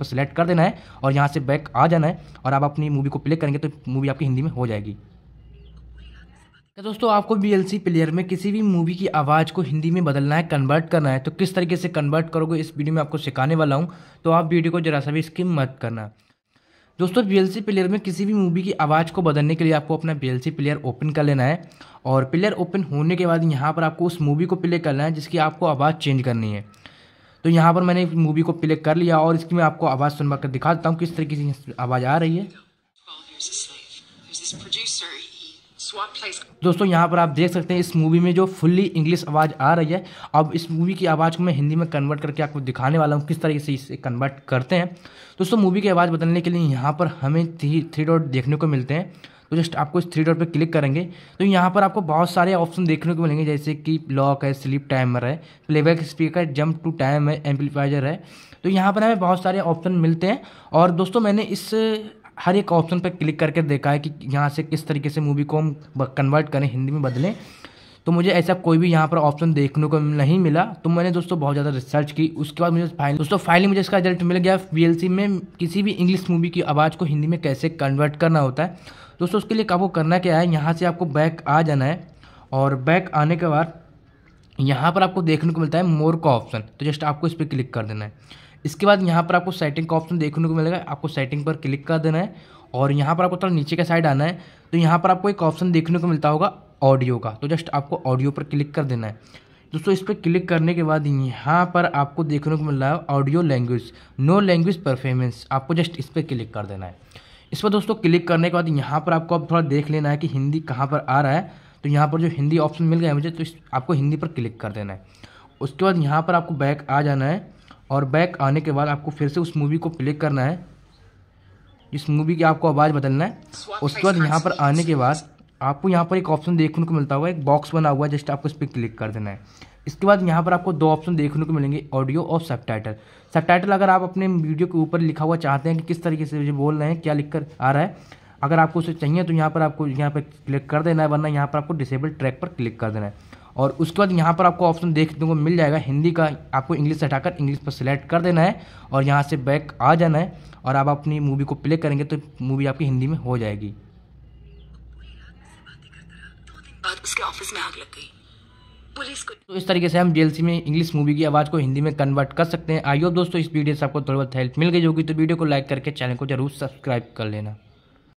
को तो सिलेक्ट कर देना है और यहाँ से बैक आ जाना है और आप अपनी मूवी को प्ले करेंगे तो मूवी आपकी हिंदी में हो जाएगी तो दोस्तों आपको बी प्लेयर में किसी भी मूवी की आवाज़ को हिंदी में बदलना है कन्वर्ट करना है तो किस तरीके से कन्वर्ट करोगे इस वीडियो में आपको सिखाने वाला हूँ तो आप वीडियो को जरा सा भी स्किप मत करना दोस्तों बी प्लेयर में किसी भी मूवी की आवाज़ को बदलने के लिए आपको अपना बी प्लेयर ओपन कर लेना है और प्लेयर ओपन होने के बाद यहाँ पर आपको उस मूवी को प्ले करना है जिसकी आपको आवाज़ चेंज करनी है तो यहाँ पर मैंने मूवी को प्ले कर लिया और इसकी मैं आपको आवाज़ सुनवा कर दिखा देता हूँ किस तरीके से आवाज़ आ रही है दोस्तों यहाँ पर आप देख सकते हैं इस मूवी में जो फुल्ली इंग्लिश आवाज़ आ रही है अब इस मूवी की आवाज़ को मैं हिंदी में कन्वर्ट करके आपको दिखाने वाला हूँ किस तरीके से इसे कन्वर्ट करते हैं दोस्तों मूवी की आवाज़ बदलने के लिए यहाँ पर हमें थ्री थ्री डॉट देखने को मिलते हैं तो जस्ट आपको इस थ्री डॉट पर क्लिक करेंगे तो यहाँ पर आपको बहुत सारे ऑप्शन देखने को मिलेंगे जैसे कि लॉक है स्लिप टाइमर है playback speaker jump to time है एम्पलीफाइजर है तो यहाँ पर हमें बहुत सारे ऑप्शन मिलते हैं और दोस्तों मैंने इस हर एक ऑप्शन पर क्लिक करके देखा है कि यहाँ से किस तरीके से मूवी को हम कन्वर्ट करें हिंदी में बदलें तो मुझे ऐसा कोई भी यहाँ पर ऑप्शन देखने को नहीं मिला तो मैंने दोस्तों बहुत ज़्यादा रिसर्च की उसके बाद मुझे फाइल दोस्तों फाइनली मुझे इसका रिजल्ट मिल गया वी में किसी भी इंग्लिश मूवी की आवाज़ को हिंदी में कैसे कन्वर्ट करना होता है दोस्तों उसके लिए आपको करना क्या है यहाँ से आपको बैक आ जाना है और बैक आने के बाद यहाँ पर आपको देखने को मिलता है मोर का ऑप्शन तो जस्ट आपको इस पर क्लिक कर देना है इसके बाद यहाँ पर आपको सेटिंग का ऑप्शन देखने को मिलेगा आपको सेटिंग पर क्लिक कर देना है और यहाँ पर आपको थोड़ा नीचे का साइड आना है तो यहाँ पर आपको एक ऑप्शन देखने को मिलता होगा ऑडियो का तो जस्ट आपको ऑडियो पर क्लिक कर देना है दोस्तों इस पर क्लिक करने के बाद यहाँ पर आपको देखने को मिल रहा है audio language no language performance आपको जस्ट इस पर क्लिक कर देना है इस पर दोस्तों क्लिक करने के बाद यहाँ पर आपको अब थोड़ा देख लेना है कि हिंदी कहाँ पर आ रहा है तो यहाँ पर जो हिंदी ऑप्शन मिल गया है मुझे तो इस आपको हिंदी पर क्लिक कर देना है उसके बाद यहाँ पर आपको बैक आ जाना है और बैक आने के बाद आपको फिर से उस मूवी को प्ले करना है जिस मूवी की आपको आवाज़ बदलना है उसके बाद यहाँ पर आने के बाद आपको यहाँ पर एक ऑप्शन देखने को मिलता हुआ एक बॉक्स बना हुआ है जस्ट आपको इस पर क्लिक कर देना है इसके बाद यहाँ पर आपको दो ऑप्शन देखने को मिलेंगे ऑडियो और सब टाइटल अगर आप अपने वीडियो के ऊपर लिखा हुआ चाहते हैं कि किस तरीके से मुझे बोल रहे हैं क्या लिख कर आ रहा है अगर आपको उसे चाहिए तो यहाँ पर आपको यहाँ पर क्लिक कर देना है वरना यहाँ पर आपको डिसेबल ट्रैक पर क्लिक कर देना है और उसके बाद यहाँ पर आपको ऑप्शन देखने को मिल जाएगा हिंदी का आपको इंग्लिश से हटाकर इंग्लिश पर सिलेक्ट कर देना है और यहाँ से बैक आ जाना है और आप अपनी मूवी को प्ले करेंगे तो मूवी आपकी हिंदी में हो जाएगी बाद उसके ऑफिस में आग लग गई पुलिस को तो इस तरीके से हम जेलसी में इंग्लिश मूवी की आवाज़ को हिंदी में कन्वर्ट कर सकते हैं आइयो दोस्तों इस वीडियो से आपको थोड़ी बहुत हेल्प मिल गई होगी तो वीडियो को लाइक करके चैनल को जरूर सब्सक्राइब कर लेना